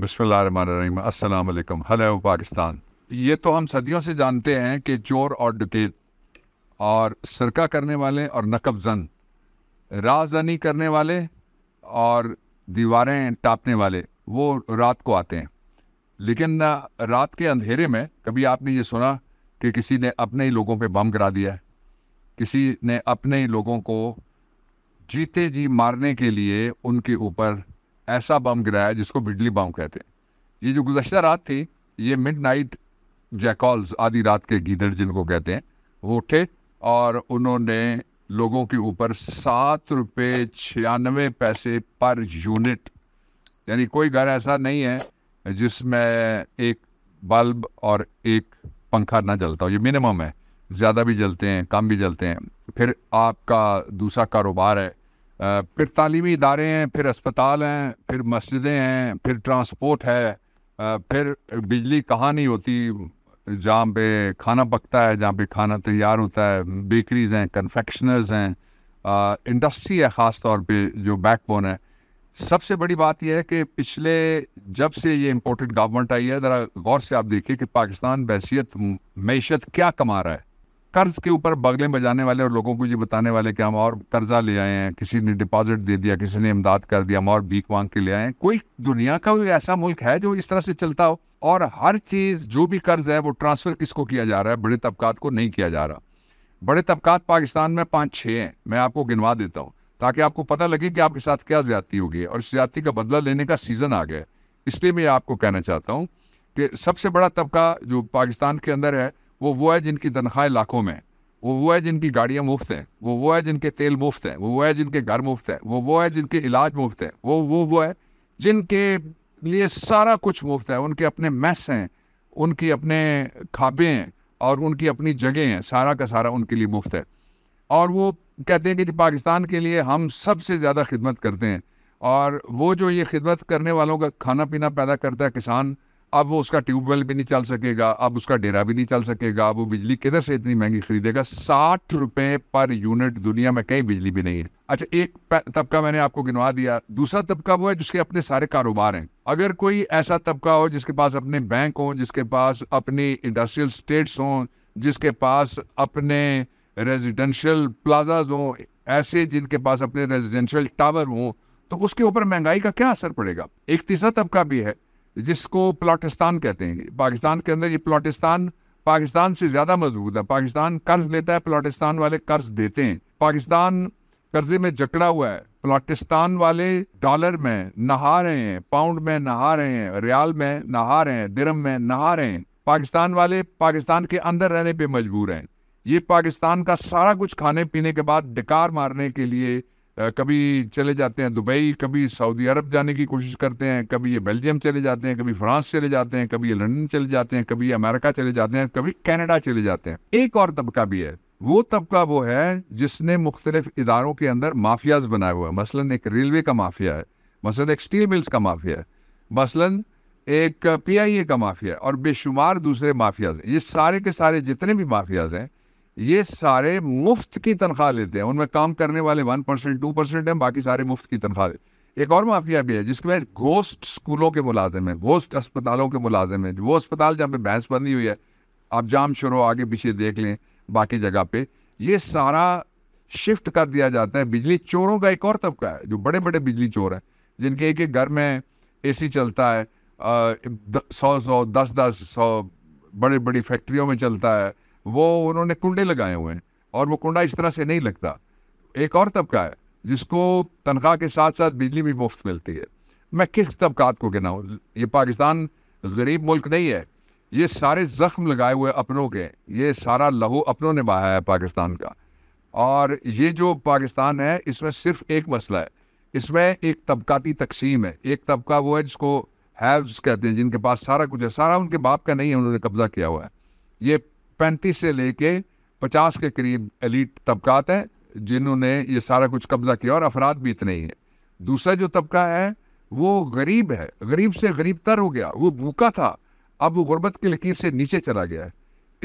बसमीम असलकम हलो पाकिस्तान ये तो हम सदियों से जानते हैं कि चोर और डकैत और सरका करने वाले और नकब जन राजनी करने वाले और दीवारें टापने वाले वो रात को आते हैं लेकिन रात के अंधेरे में कभी आपने ये सुना कि किसी ने अपने ही लोगों पे बम करा दिया है किसी ने अपने ही लोगों को जीते जी मारने के लिए उनके ऊपर ऐसा बम गिराया जिसको बिजली बम कहते हैं ये जो गुजशत रात थी ये मिड नाइट जैकॉल्स आधी रात के गीदड़ जिनको कहते हैं वो उठे और उन्होंने लोगों के ऊपर सात रुपये छियानवे पैसे पर यूनिट यानी कोई घर ऐसा नहीं है जिसमें एक बल्ब और एक पंखा ना जलता हो ये मिनिमम है ज़्यादा भी जलते हैं कम भी जलते हैं फिर आपका दूसरा कारोबार है फिर तालीमी इदारे हैं फिर अस्पताल हैं फिर मस्जिदें हैं फिर ट्रांसपोर्ट है फिर बिजली कहाँ नहीं होती जहाँ पे खाना पकता है जहाँ पे खाना तैयार होता है बेकरीज हैं कन्फेक्शनर्स हैं इंडस्ट्री है ख़ास तौर पे जो बैकबोन है सबसे बड़ी बात यह है कि पिछले जब से ये इम्पोर्टेड गवर्नमेंट आई है ज़रा गौर से आप देखिए कि पाकिस्तान बैसीत मीशत क्या कमा रहा है कर्ज के ऊपर बगले बजाने वाले और लोगों को ये बताने वाले कि हम और कर्जा ले आए हैं किसी ने डिपॉजिट दे दिया किसी ने इमदाद कर दिया हम और भीख मांग के ले आए हैं कोई दुनिया का कोई ऐसा मुल्क है जो इस तरह से चलता हो और हर चीज़ जो भी कर्ज है वो ट्रांसफ़र किसको किया जा रहा है बड़े तबकात को नहीं किया जा रहा बड़े तबकात पाकिस्तान में पाँच छः हैं मैं आपको गिनवा देता हूँ ताकि आपको पता लगे कि आपके साथ क्या ज्यादा होगी और इस ज्यादा का बदला लेने का सीज़न आ गया इसलिए मैं आपको कहना चाहता हूँ कि सबसे बड़ा तबका जो पाकिस्तान के अंदर है वो वो है जिनकी तनख्वाह लाखों में वो वो है जिनकी गाड़ियाँ मुफ्त हैं वो वो है जिनके तेल मुफ्त हैं वो वो है जिनके घर मुफ्त है वो वो है जिनके इलाज मुफ्त है वो वो वो है जिनके लिए सारा कुछ मुफ्त है उनके अपने मैस हैं उनकी अपने खाबे हैं और उनकी अपनी जगह हैं सारा का सारा उनके लिए मुफ्त है और वो कहते हैं कि पाकिस्तान के लिए हम सबसे ज़्यादा खिदमत करते हैं और वो जो ये खिदमत करने वालों का खाना पीना पैदा करता है किसान अब वो उसका ट्यूबवेल भी नहीं चल सकेगा अब उसका डेरा भी नहीं चल सकेगा वो बिजली किधर से इतनी महंगी खरीदेगा साठ रुपए पर यूनिट दुनिया में कहीं बिजली भी नहीं है अच्छा एक तबका मैंने आपको गिनवा दिया दूसरा तबका वो है जिसके अपने सारे कारोबार हैं अगर कोई ऐसा तबका हो जिसके पास अपने बैंक हो जिसके पास अपनी इंडस्ट्रियल स्टेट्स हों जिसके पास अपने रेजिडेंशियल प्लाजाज हों ऐसे जिनके पास अपने रेजिडेंशियल टावर हों तो उसके ऊपर महंगाई का क्या असर पड़ेगा एक तीसरा तबका भी है जिसको प्लाटिस्तान कहते हैं पाकिस्तान के अंदर ये प्लाटिस्तान पाकिस्तान से ज़्यादा मजबूत है पाकिस्तान कर्ज लेता है प्लाटिस्तान वाले कर्ज देते हैं पाकिस्तान कर्जे में जकड़ा हुआ है प्लाटिस्तान वाले डॉलर में नहा रहे हैं पाउंड में नहा रहे हैं रियाल में नहा रहे हैं दिरम में नहा रहे हैं पाकिस्तान वाले पाकिस्तान के अंदर रहने पे मजबूर हैं ये पाकिस्तान का सारा कुछ खाने पीने के बाद डिकार मारने के लिए कभी चले जाते हैं दुबई कभी सऊदी अरब जाने की कोशिश करते हैं कभी ये बेल्जियम चले जाते हैं कभी फ्रांस चले जाते हैं कभी ये लंदन चले जाते हैं कभी अमेरिका चले जाते हैं कभी कनाडा चले जाते हैं एक और तबका भी है वो तबका वो है जिसने मुख्तलिफ इदारों के अंदर माफियाज बनाए हुए हैं मसलन एक रेलवे का माफिया है मसलन एक स्टील मिल्स का माफिया है मसलन एक पी आई ए का माफिया है और बेशुमार दूसरे माफियाज हैं ये सारे के सारे जितने भी माफियाज हैं ये सारे मुफ्त की तनख्वाह लेते हैं उनमें काम करने वाले वन परसेंट टू परसेंट हैं बाकी सारे मुफ्त की तनख्वाह लेते एक और माफिया भी है जिसके बाद गोस्ट स्कूलों के मुलाजिम हैं गोस्ट अस्पतालों के मुलाजिम हैं वो अस्पताल जहाँ पे बहस बनी हुई है आप जाम शुरू आगे पीछे देख लें बाकी जगह पे ये सारा शिफ्ट कर दिया जाता है बिजली चोरों का एक और तबका है जो बड़े बड़े बिजली चोर हैं जिनके एक एक घर में सी चलता है सौ सौ दस दस सौ बड़ी बड़ी फैक्ट्रियों में चलता है वो उन्होंने कुंडे लगाए हुए हैं और वो कुंडा इस तरह से नहीं लगता एक और तबका है जिसको तनख्वाह के साथ साथ बिजली भी मुफ्त मिलती है मैं किस तबकात को गिनाऊँ ये पाकिस्तान गरीब मुल्क नहीं है ये सारे ज़ख्म लगाए हुए अपनों के ये सारा लहू अपनों ने बहाया है पाकिस्तान का और ये जो पाकिस्तान है इसमें सिर्फ एक मसला है इसमें एक तबकाती तकसीम है एक तबका वो है जिसको हैव्स कहते हैं जिनके पास सारा कुछ है सारा उनके बाप का नहीं है उन्होंने कब्ज़ा किया हुआ है ये पैंतीस से लेके पचास के करीब एलिट तबकात हैं जिन्होंने ये सारा कुछ कब्जा किया और अफराद भी इतने ही हैं दूसरा जो तबका है वो गरीब है गरीब से गरीब तर हो गया वो भूखा था अब वो गुर्बत की लकीर से नीचे चला गया है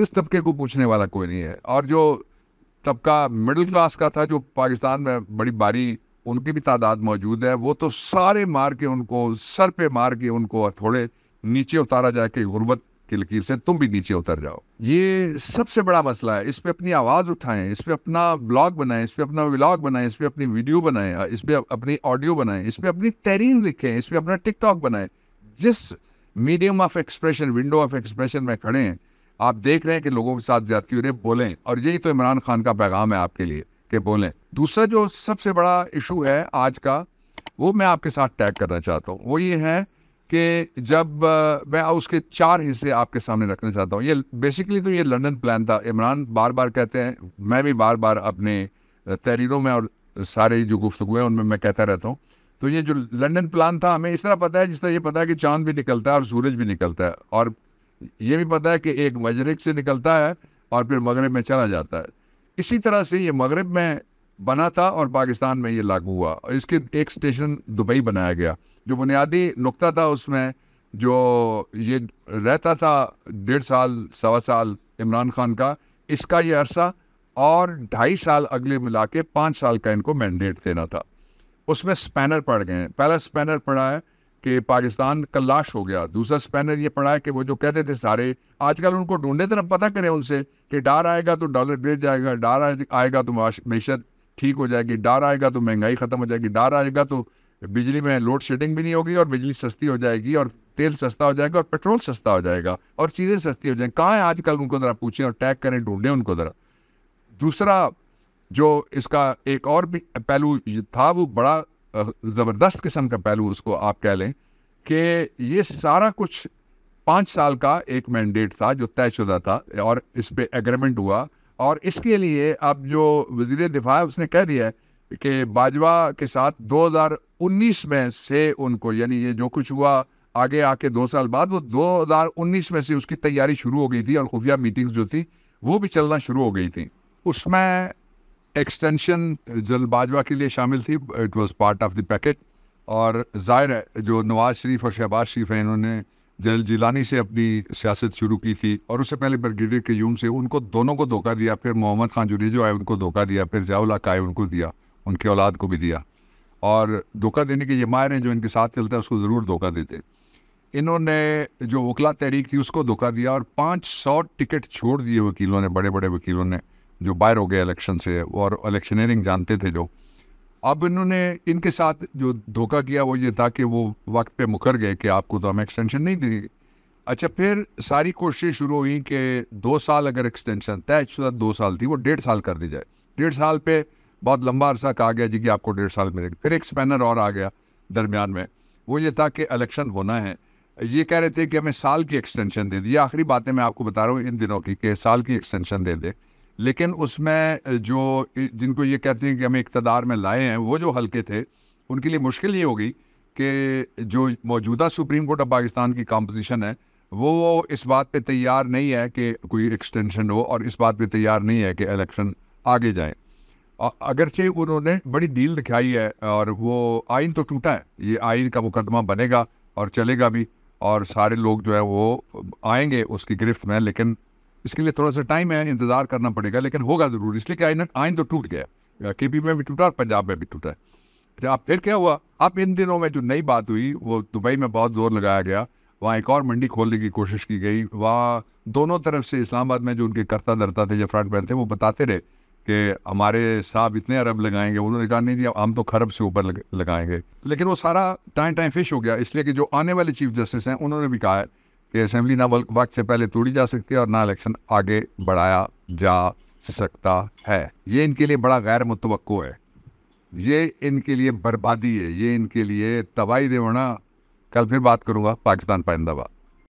इस तबके को पूछने वाला कोई नहीं है और जो तबका मिडिल क्लास का था जो पाकिस्तान में बड़ी बारी उनकी भी तादाद मौजूद है वो तो सारे मार के उनको सर पे मार के उनको थोड़े नीचे उतारा जाए कि गुर्बत की लकीर से तुम भी नीचे उतर जाओ ये सबसे बड़ा मसला है इस पर अपनी आवाज़ उठाएं इस पर अपना ब्लॉग बनाएं इस पर अपना व्लॉग बनाएं इस पर अपनी वीडियो बनाएं इस पर अपनी ऑडियो बनाएं इस पर अपनी तहरीन लिखें इस पर अपना टिकटॉक बनाएं जिस medium of expression window of expression में खड़े हैं आप देख रहे हैं कि लोगों के साथ ज्यादा हो बोलें और यही तो इमरान खान का पैगाम है आपके लिए कि बोलें दूसरा जो सबसे बड़ा इशू है आज का वो मैं आपके साथ टैग करना चाहता हूँ वो ये है कि जब मैं उसके चार हिस्से आपके सामने रखना चाहता हूँ ये बेसिकली तो ये लंदन प्लान था इमरान बार बार कहते हैं मैं भी बार बार अपने तहरीरों में और सारे जो गुफ्तु हैं उनमें मैं कहता रहता हूँ तो ये जो लंदन प्लान था हमें इस तरह पता है जिस तरह ये पता है कि चांद भी निकलता है और सूरज भी निकलता है और ये भी पता है कि एक मजरक से निकलता है और फिर मगरब में चला जाता है इसी तरह से ये मगरब में बना था और पाकिस्तान में ये लागू हुआ इसके एक स्टेशन दुबई बनाया गया जो बुनियादी नुकता था उसमें जो ये रहता था डेढ़ साल सवा साल इमरान खान का इसका ये अरसा और ढाई साल अगले मिला के पाँच साल का इनको मैंडेट देना था उसमें स्पैनर पड़ गए पहला स्पैनर पड़ा है कि पाकिस्तान का लाश हो गया दूसरा स्पैनर ये पड़ा है कि वो जो कहते थे सारे आजकल उनको ढूंढे तरफ ना पता करें उनसे कि डार आएगा तो डॉलर दे जाएगा डार आएगा तो मीशत ठीक हो जाएगी डर आएगा तो महंगाई ख़त्म हो जाएगी डर आएगा तो बिजली में लोड शेडिंग भी नहीं होगी और बिजली सस्ती हो जाएगी और तेल सस्ता हो जाएगा और पेट्रोल सस्ता हो जाएगा और चीज़ें सस्ती हो जाएंगी कहाँ है आजकल उनको ज़रा पूछें और टैग करें ढूंढें उनको ज़रा दूसरा जो इसका एक और भी पहलू था वो बड़ा ज़बरदस्त किस्म का पहलू उसको आप कह लें कि ये सारा कुछ पाँच साल का एक मैंडेट था जो तयशुदा था और इस पर एग्रीमेंट हुआ और इसके लिए अब जो वजीर दिफा है उसने कह दिया है कि बाजवा के साथ 2019 में से उनको यानी ये जो कुछ हुआ आगे आके दो साल बाद वो 2019 में से उसकी तैयारी शुरू हो गई थी और खुफिया मीटिंग्स जो थी वो भी चलना शुरू हो गई थी उसमें एक्सटेंशन जल बाजवा के लिए शामिल थी it was part of the packet और जाहिर है जो नवाज़ शरीफ और शहबाज शरीफ हैं इन्होंने जनरल जिलानी से अपनी सियासत शुरू की थी और उससे पहले ब्रिगेडियर के क्यूम से उनको दोनों को धोखा दिया फिर मोहम्मद खान जो आए उनको धोखा दिया फिर जयाउल आए उनको दिया उनके औलाद को भी दिया और धोखा देने के ये मायर हैं जो इनके साथ चलता है उसको ज़रूर धोखा देते इन्होंने जो वकला तहरीक थी उसको धोखा दिया और पाँच सौ टिकट छोड़ दिए वकीलों ने बड़े बड़े वकीलों ने जो बाहर हो गए इलेक्शन से और इलेक्शनरिंग जानते थे जो अब इन्होंने इनके साथ जो धोखा किया वो ये था कि वो वक्त पे मुकर गए कि आपको तो हम एक्सटेंशन नहीं देंगे अच्छा फिर सारी कोशिशें शुरू हुई कि दो साल अगर एक्सटेंशन तयशुदा दो साल थी वो डेढ़ साल कर दी जाए डेढ़ साल पे बहुत लंबा अरसा कहा गया जी कि आपको डेढ़ साल मिलेगा फिर एक स्पैनर और आ गया दरमियान में वो ये था कि इलेक्शन होना है ये कह रहे थे कि हमें साल की एक्सटेंशन दे दी आखिरी बातें मैं आपको बता रहा हूँ इन दिनों की कि साल की एक्सटेंशन दे दें लेकिन उसमें जो जिनको ये कहते हैं कि हमें इकतदार में लाए हैं वो जो हल्के थे उनके लिए मुश्किल ये होगी कि जो मौजूदा सुप्रीम कोर्ट ऑफ पाकिस्तान की कॉम्पोजिशन है वो इस बात पे तैयार नहीं है कि कोई एक्सटेंशन हो और इस बात पे तैयार नहीं है कि इलेक्शन आगे जाए अगरचे उन्होंने बड़ी डील दिखाई है और वो आइन तो टूटा है ये आइन का मुकदमा बनेगा और चलेगा भी और सारे लोग जो है वो आएंगे उसकी गिरफ्त में लेकिन इसके लिए थोड़ा सा टाइम है इंतजार करना पड़ेगा लेकिन होगा जरूर इसलिए कि आइन आइन तो टूट गया के पी में भी टूटा और पंजाब में भी टूटा है अच्छा अब फिर क्या हुआ अब इन दिनों में जो नई बात हुई वो दुबई में बहुत जोर लगाया गया वहाँ एक और मंडी खोलने की कोशिश की गई वहाँ दोनों तरफ से इस्लामाबाद में जो उनके करता धरता थे जो फ्रंट मैन थे वो बताते रहे कि हमारे साहब इतने अरब लगाएंगे उन्होंने कहा नहीं जी हम तो खरब से ऊपर लगाएंगे लेकिन वो सारा टाइम टाइम फिश हो गया इसलिए कि जो आने वाले चीफ जस्टिस हैं उन्होंने भी कहा है कि असेंबली ना वक्त से पहले तोड़ी जा सकती है और ना इलेक्शन आगे बढ़ाया जा सकता है ये इनके लिए बड़ा गैर मुतव है ये इनके लिए बर्बादी है ये इनके लिए तबाही देवना कल फिर बात करूँगा पाकिस्तान पाइंदाबाद